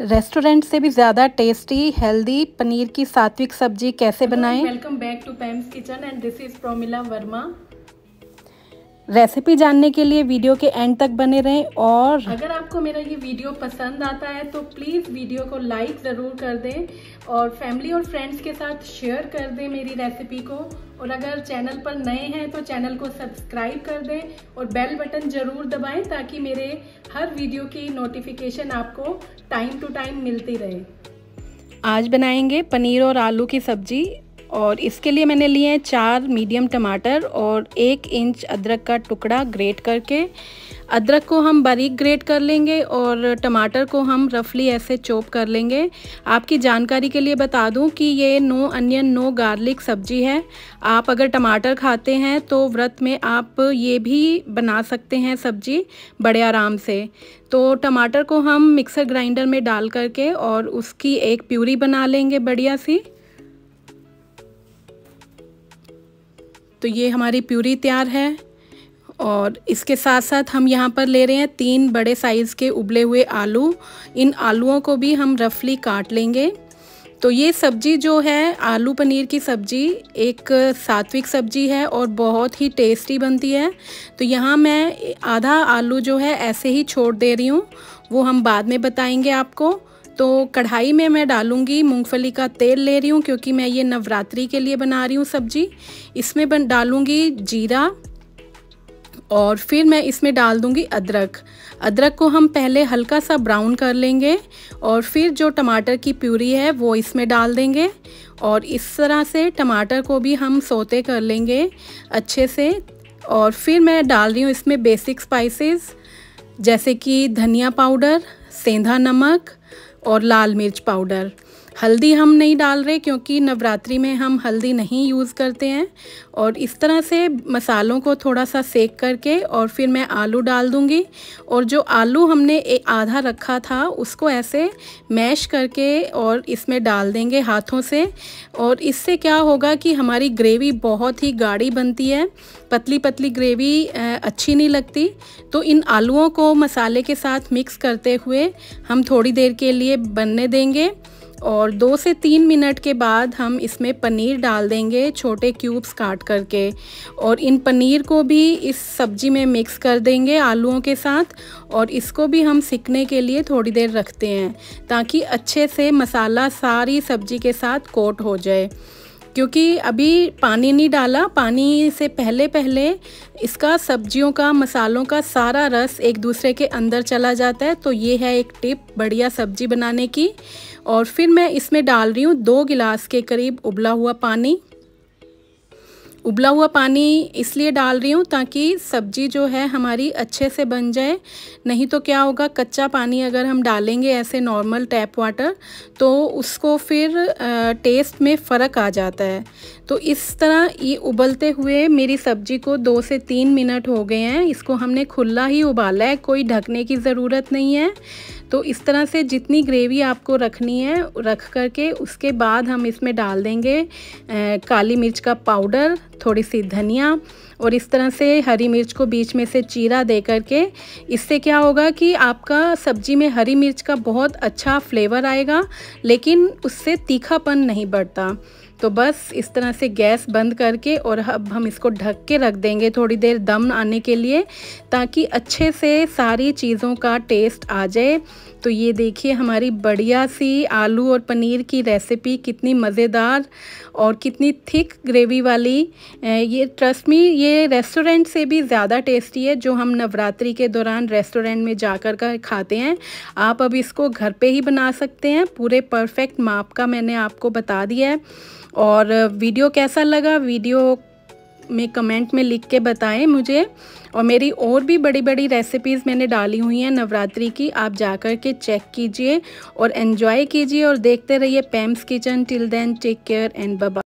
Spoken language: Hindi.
रेस्टोरेंट से भी ज़्यादा टेस्टी हेल्दी पनीर की सात्विक सब्जी कैसे बनाएं welcome back to Pam's kitchen and this is Promila Verma recipe जानने के लिए वीडियो के एंड तक बने रहें और अगर आपको मेरा ये वीडियो पसंद आता है तो प्लीज़ वीडियो को लाइक ज़रूर कर दें और फैमिली और फ्रेंड्स के साथ शेयर कर दें मेरी रेसिपी को और अगर चैनल पर नए हैं तो चैनल को सब्सक्राइब कर दें और बेल बटन ज़रूर दबाएं ताकि मेरे हर वीडियो की नोटिफिकेशन आपको टाइम टू टाइम मिलती रहे आज बनाएंगे पनीर और आलू की सब्जी और इसके लिए मैंने लिए हैं चार मीडियम टमाटर और एक इंच अदरक का टुकड़ा ग्रेट करके अदरक को हम बारीक ग्रेट कर लेंगे और टमाटर को हम रफली ऐसे चॉप कर लेंगे आपकी जानकारी के लिए बता दूं कि ये नो अनियन नो गार्लिक सब्जी है आप अगर टमाटर खाते हैं तो व्रत में आप ये भी बना सकते हैं सब्जी बड़े आराम से तो टमाटर को हम मिक्सर ग्राइंडर में डाल करके और उसकी एक प्यूरी बना लेंगे बढ़िया सी तो ये हमारी प्यूरी तैयार है और इसके साथ साथ हम यहाँ पर ले रहे हैं तीन बड़े साइज़ के उबले हुए आलू इन आलूओं को भी हम रफली काट लेंगे तो ये सब्जी जो है आलू पनीर की सब्जी एक सात्विक सब्जी है और बहुत ही टेस्टी बनती है तो यहाँ मैं आधा आलू जो है ऐसे ही छोड़ दे रही हूँ वो हम बाद में बताएंगे आपको तो कढ़ाई में मैं डालूँगी मूँगफली का तेल ले रही हूँ क्योंकि मैं ये नवरात्रि के लिए बना रही हूँ सब्जी इसमें बन डालूँगी जीरा और फिर मैं इसमें डाल दूंगी अदरक अदरक को हम पहले हल्का सा ब्राउन कर लेंगे और फिर जो टमाटर की प्यूरी है वो इसमें डाल देंगे और इस तरह से टमाटर को भी हम सोते कर लेंगे अच्छे से और फिर मैं डाल रही हूँ इसमें बेसिक स्पाइसेस जैसे कि धनिया पाउडर सेंधा नमक और लाल मिर्च पाउडर हल्दी हम नहीं डाल रहे क्योंकि नवरात्रि में हम हल्दी नहीं यूज़ करते हैं और इस तरह से मसालों को थोड़ा सा सेक करके और फिर मैं आलू डाल दूँगी और जो आलू हमने आधा रखा था उसको ऐसे मैश करके और इसमें डाल देंगे हाथों से और इससे क्या होगा कि हमारी ग्रेवी बहुत ही गाढ़ी बनती है पतली पतली ग्रेवी अच्छी नहीं लगती तो इन आलूओं को मसाले के साथ मिक्स करते हुए हम थोड़ी देर के लिए बनने देंगे और दो से तीन मिनट के बाद हम इसमें पनीर डाल देंगे छोटे क्यूब्स काट करके और इन पनीर को भी इस सब्जी में मिक्स कर देंगे आलूओं के साथ और इसको भी हम सिकने के लिए थोड़ी देर रखते हैं ताकि अच्छे से मसाला सारी सब्जी के साथ कोट हो जाए क्योंकि अभी पानी नहीं डाला पानी से पहले पहले इसका सब्जियों का मसालों का सारा रस एक दूसरे के अंदर चला जाता है तो ये है एक टिप बढ़िया सब्जी बनाने की और फिर मैं इसमें डाल रही हूँ दो गिलास के करीब उबला हुआ पानी उबला हुआ पानी इसलिए डाल रही हूँ ताकि सब्जी जो है हमारी अच्छे से बन जाए नहीं तो क्या होगा कच्चा पानी अगर हम डालेंगे ऐसे नॉर्मल टैप वाटर तो उसको फिर टेस्ट में फ़र्क आ जाता है तो इस तरह ये उबलते हुए मेरी सब्जी को दो से तीन मिनट हो गए हैं इसको हमने खुला ही उबाला है कोई ढकने की ज़रूरत नहीं है तो इस तरह से जितनी ग्रेवी आपको रखनी है रख करके उसके बाद हम इसमें डाल देंगे आ, काली मिर्च का पाउडर थोड़ी सी धनिया और इस तरह से हरी मिर्च को बीच में से चीरा दे करके इससे क्या होगा कि आपका सब्जी में हरी मिर्च का बहुत अच्छा फ्लेवर आएगा लेकिन उससे तीखापन नहीं बढ़ता तो बस इस तरह से गैस बंद करके और अब हम इसको ढक के रख देंगे थोड़ी देर दम आने के लिए ताकि अच्छे से सारी चीज़ों का टेस्ट आ जाए तो ये देखिए हमारी बढ़िया सी आलू और पनीर की रेसिपी कितनी मज़ेदार और कितनी थिक ग्रेवी वाली ये ट्रस्ट मी ये रेस्टोरेंट से भी ज़्यादा टेस्टी है जो हम नवरात्रि के दौरान रेस्टोरेंट में जाकर कर खाते हैं आप अब इसको घर पे ही बना सकते हैं पूरे परफेक्ट माप का मैंने आपको बता दिया है और वीडियो कैसा लगा वीडियो में कमेंट में लिख के बताएं मुझे और मेरी और भी बड़ी बड़ी रेसिपीज़ मैंने डाली हुई हैं नवरात्रि की आप जा कर के चेक कीजिए और एन्जॉय कीजिए और देखते रहिए Pam's kitchen till then take care and bye